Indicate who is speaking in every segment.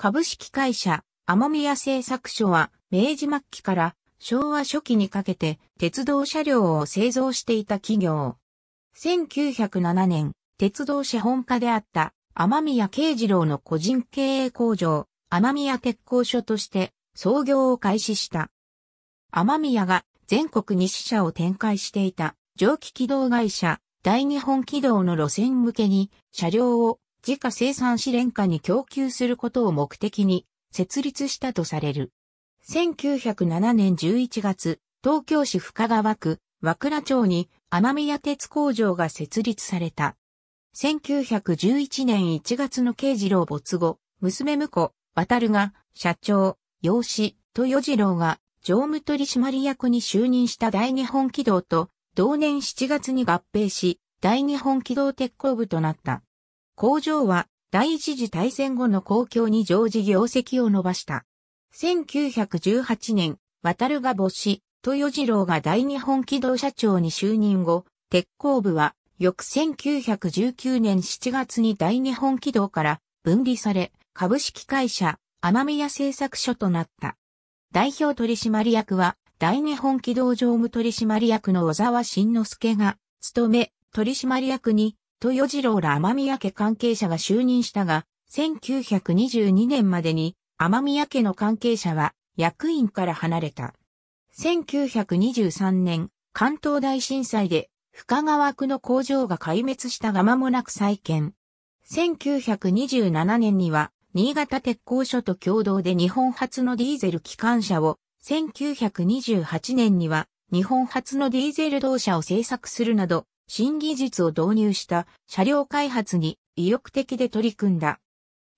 Speaker 1: 株式会社、天宮製作所は、明治末期から昭和初期にかけて鉄道車両を製造していた企業。1907年、鉄道資本家であった天宮慶次郎の個人経営工場、天宮鉄工所として創業を開始した。天宮が全国に支社を展開していた蒸気機動会社、大日本機動の路線向けに車両を自家生産資廉価に供給することを目的に設立したとされる。1907年11月、東京市深川区和倉町に天宮鉄工場が設立された。1911年1月の慶次郎没後、娘婿、渡が社長、養子、豊次郎が常務取締役に就任した大日本軌道と同年7月に合併し、大日本軌道鉄工部となった。工場は第一次大戦後の公共に常時業績を伸ばした。1918年、渡るが母子、豊次郎が大日本機動社長に就任後、鉄工部は翌1919年7月に大日本機動から分離され、株式会社、天宮製作所となった。代表取締役は、大日本機動常務取締役の小沢慎之助が、務め、取締役に、豊次郎ら天宮家関係者が就任したが、1922年までに天宮家の関係者は役員から離れた。1923年、関東大震災で深川区の工場が壊滅したが間もなく再建。1927年には、新潟鉄工所と共同で日本初のディーゼル機関車を、1928年には、日本初のディーゼル同車を製作するなど、新技術を導入した車両開発に意欲的で取り組んだ。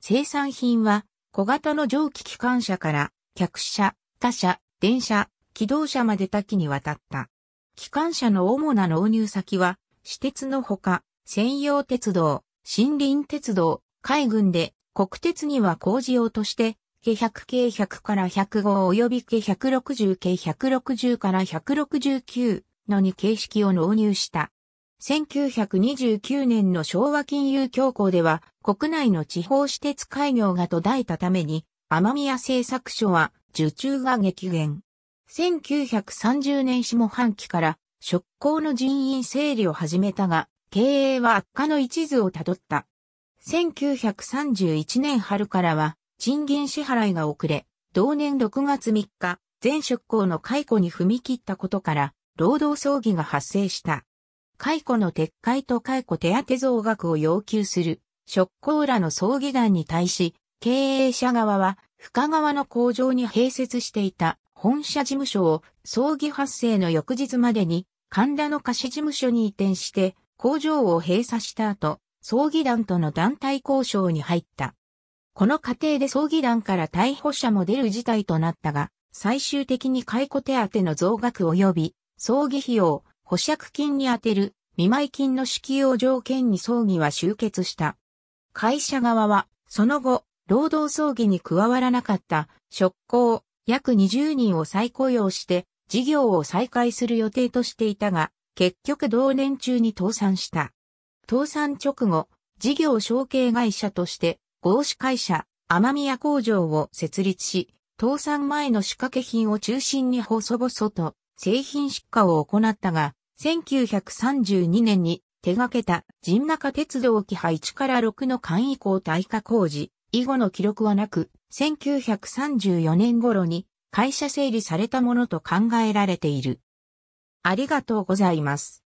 Speaker 1: 生産品は小型の蒸気機関車から客車、他車、電車、機動車まで多岐にわたった。機関車の主な納入先は、私鉄のほか、専用鉄道、森林鉄道、海軍で、国鉄には工事用として、計100計100から105及び計160計160から169の2形式を納入した。1929年の昭和金融恐慌では国内の地方私鉄開業が途絶えたために天宮製作所は受注が激減。1930年下半期から職工の人員整理を始めたが経営は悪化の一途をたどった。1931年春からは賃金支払いが遅れ、同年6月3日、全職工の解雇に踏み切ったことから、労働争議が発生した。解雇の撤回と解雇手当増額を要求する、職工らの葬儀団に対し、経営者側は、深川の工場に併設していた本社事務所を葬儀発生の翌日までに神田の貸し事務所に移転して工場を閉鎖した後、葬儀団との団体交渉に入った。この過程で葬儀団から逮捕者も出る事態となったが、最終的に解雇手当の増額及び葬儀費用、保釈金に充てる見舞金の支給を条件に葬儀は終結した。会社側は、その後、労働葬儀に加わらなかった職工約20人を再雇用して、事業を再開する予定としていたが、結局同年中に倒産した。倒産直後、事業承継会社として、合資会社、天宮工場を設立し、倒産前の仕掛け品を中心に細々と製品出荷を行ったが、1932年に手掛けた神中鉄道機派1から6の簡易工耐化工事以後の記録はなく、1934年頃に会社整理されたものと考えられている。ありがとうございます。